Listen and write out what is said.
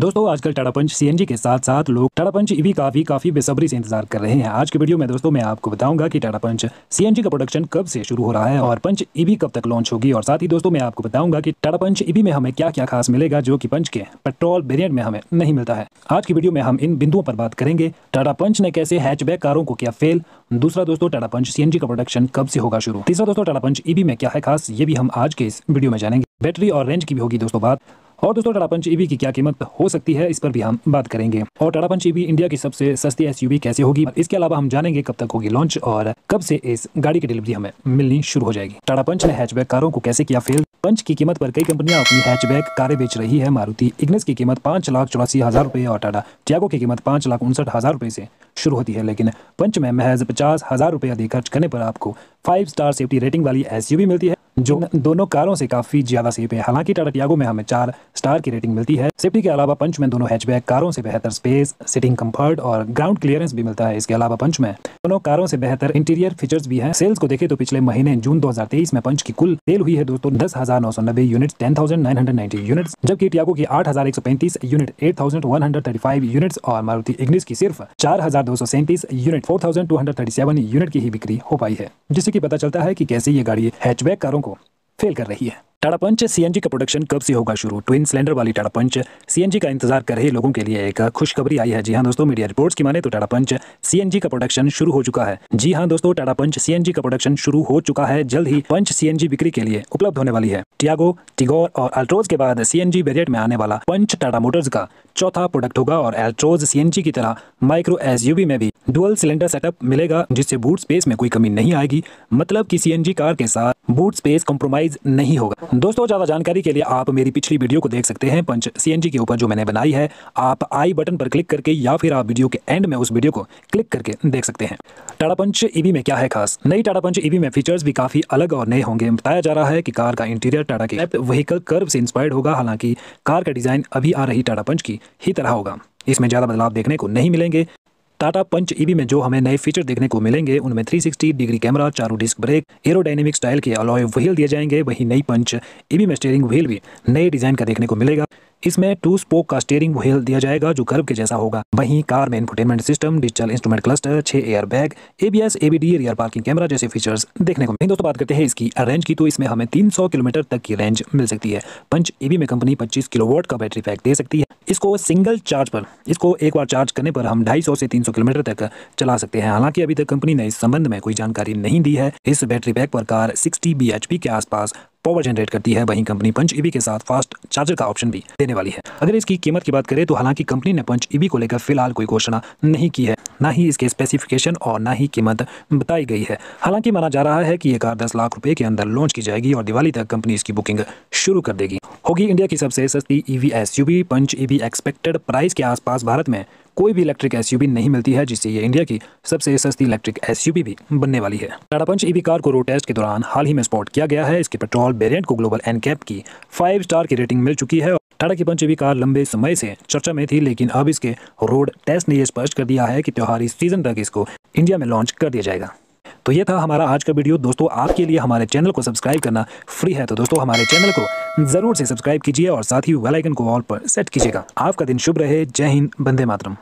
दोस्तों आजकल Tata Punch CNG के साथ साथ लोग टाटा पंच ईवी का भी काफी बेसब्री से इंतजार कर रहे हैं आज के वीडियो में दोस्तों मैं आपको बताऊंगा कि टाटा पंच सीएनजी का प्रोडक्शन कब से शुरू हो रहा है और पंच ईवी e कब तक लॉन्च होगी और साथ ही दोस्तों मैं आपको बताऊंगा कि टाटा पंच ईवी e में हमें क्या क्या खास मिलेगा जो की पंच के पेट्रोल वेरियंट में हमें नहीं मिलता है आज की वीडियो में हम इन बिंदुओं पर बात करेंगे टाटा पंच ने कैसे हैचबैक कारों को किया फेल दूसरा दोस्तों टाटा पंच सीएनजी का प्रोडक्शन कब से होगा शुरू तीसरा दोस्तों टाटा पंच ईवी e में क्या है खास ये भी हम आज के इस वीडियो में जानेंगे बैटरी और रेंज की भी होगी दोस्तों बात और दोस्तों टाटा पंच ईवी की क्या कीमत हो सकती है इस पर भी हम बात करेंगे और टाटा पंच ईवी इंडिया की सबसे सस्ती एसयूवी कैसे होगी इसके अलावा हम जानेंगे कब तक होगी लॉन्च और कब से इस गाड़ी की डिलीवरी हमें मिलनी शुरू हो जाएगी टाटा पंच ने हैचबैक कारों को कैसे किया फेल पंच की कीमत पर कई कंपनियां अपनी हैचबैक कारें बेच रही है मारुति इग्नेस की कीमत पाँच लाख चौरासी हजार रूपए और टाटा टियागो की कीमत पाँच लाख उनसठ हजार रूपए से शुरू होती है लेकिन पंच में महज पचास हजार रुपए अधिक खर्च करने पर आपको फाइव स्टार सेफ्टी रेटिंग वाली एसयूवी मिलती है जो दोनों कारों से काफी ज्यादा सेफ है हालांकि टाटा टियागो में हमें चार स्टार की रेटिंग मिलती है सेफ्टी के अलावा पंच में दोनों हैचबैक कारों से बेहतर स्पेस सिटिंग कंफर्ट और ग्राउंड क्लियरेंस भी मिलता है इसके अलावा पंच में दोनों कारों से बेहतर इंटीरियर फीचर्स भी हैं सेल्स को देखें तो पिछले महीने जून 2023 में पंच की कुल सेल हुई है दोस्तों दस हजार नौ सौ नब्बे unit ten thousand nine hundred ninety unit जबकि टियागो की आठ हजार एक सौ पैंतीस unit eight thousand one hundred thirty five unit और मारुति इग्निस की सिर्फ चार हजार दो सौ सैंतीस unit four thousand two hundred thirty seven unit की ही बिक्री हो पाई है जिससे की पता चलता है की कैसे ये गाड़ी हैचबैक कारों को फेल कर रही है टाटा पंच सीएनजी का प्रोडक्शन कब से होगा शुरू ट्विन सिलेंडर वाली टाटा पंच सीएनजी का इंतजार कर रहे लोगों के लिए एक खुशखबरी आई है जी हाँ दोस्तों मीडिया रिपोर्ट्स की माने तो टाटा पंच सीएनजी का प्रोडक्शन शुरू हो चुका है जी हाँ दोस्तों टाटा पंच सीएनजी का प्रोडक्शन शुरू हो चुका है जल्द ही पंच सीएनजी बिक्री के लिए उपलब्ध होने वाली है टियागो टिगोर और अल्ट्रोज के बाद सीएनजी वेरियंट में आने वाला पंच टाटा मोटर्स का चौथा प्रोडक्ट होगा और एल्ट्रोज सी की तरह माइक्रो एस में भी डुअल सिलेंडर सेटअप मिलेगा जिससे बूट स्पेस में कोई कमी नहीं आएगी मतलब कि सी कार के साथ बूट स्पेस कॉम्प्रोमाइज नहीं होगा दोस्तों ज्यादा जानकारी के लिए आप मेरी पिछली वीडियो को देख सकते हैं पंच सी के ऊपर जो मैंने बनाई है आप आई बटन पर क्लिक करके या फिर आप वीडियो के एंड में उस वीडियो को क्लिक करके देख सकते हैं टाटा पंच ईवी e में क्या है खास नई टाटा पंच ईवी e में फीचर्स भी काफी अलग और नए होंगे बताया जा रहा है कि कार का इंटीरियर टाटा के व्हीकल कर्व से इंस्पायर्ड होगा हालांकि कार का डिजाइन अभी आ रही टाटा पंच की ही तरह होगा इसमें ज़्यादा बदलाव देखने को नहीं मिलेंगे टाटा पंच ईवी में जो हमें नए फीचर देखने को मिलेंगे उनमें 360 डिग्री कैमरा चारों डिस्क ब्रेक एरोडाइनेमिक स्टाइल के अलॉय व्हील दिए जाएंगे वहीं नई पंच ईवी में स्टेयरिंग व्हील भी नए डिज़ाइन का देखने को मिलेगा इसमें टू स्पोक का स्टेयरिंग व्हील दिया जाएगा जो गर्व के जैसा होगा वहीं कार में infotainment system digital instrument cluster छह air bag ABS ABD rear parking camera जैसे फीचर्स देखने को मिलेंगे दोस्तों बात करते हैं इसकी रेंज की तो इसमें हमें तीन किलोमीटर तक की रेंज मिल सकती है पंच एवी में कंपनी पच्चीस किलोवाट का बैटरी पैक दे सकती है इसको सिंगल चार्ज पर इसको एक बार चार्ज करने पर हम ढाई से तीन किलोमीटर तक चला सकते हैं हालांकि अभी तक कंपनी ने इस संबंध में कोई जानकारी नहीं दी है इस बैटरी पैक पर कार सिक्सटी बी के आसपास पावर जनरेट करती है वहीं कंपनी पंच ईवी के साथ फास्ट चार्जर का ऑप्शन भी देने वाली है अगर इसकी कीमत की बात करें तो हालांकि कंपनी ने पंच ईवी को लेकर फिलहाल कोई घोषणा नहीं की है ना ही इसके स्पेसिफिकेशन और ना ही कीमत बताई गई है हालांकि माना जा रहा है कि ये कार दस लाख रुपए के अंदर लॉन्च की जाएगी और दिवाली तक कंपनी इसकी बुकिंग शुरू कर देगी होगी इंडिया की सबसे सस्ती EV as Punch EV expected price के आसपास भारत में कोई भी इलेक्ट्रिक एसयूवी नहीं मिलती है जिससे ये इंडिया की सबसे सस्ती इलेक्ट्रिक एसयूवी भी बनने वाली है Tata Punch EV e car को रोड टेस्ट के दौरान हाल ही में स्पॉट किया गया है इसके पेट्रोल वेरियंट को ग्लोबल एनकैप की फाइव स्टार की रेटिंग मिल चुकी है टाटा की ईवी e कार लंबे समय से चर्चा में थी लेकिन अब इसके रोड टेस्ट ने यह स्पष्ट कर दिया है कि त्योहारी सीजन तक इसको इंडिया में लॉन्च कर दिया जाएगा तो ये था हमारा आज का वीडियो दोस्तों आपके लिए हमारे चैनल को सब्सक्राइब करना फ्री है तो दोस्तों हमारे चैनल को जरूर से सब्सक्राइब कीजिए और साथ ही वेलाइकन को ऑल पर सेट कीजिएगा आपका दिन शुभ रहे जय हिंद बंदे मातरम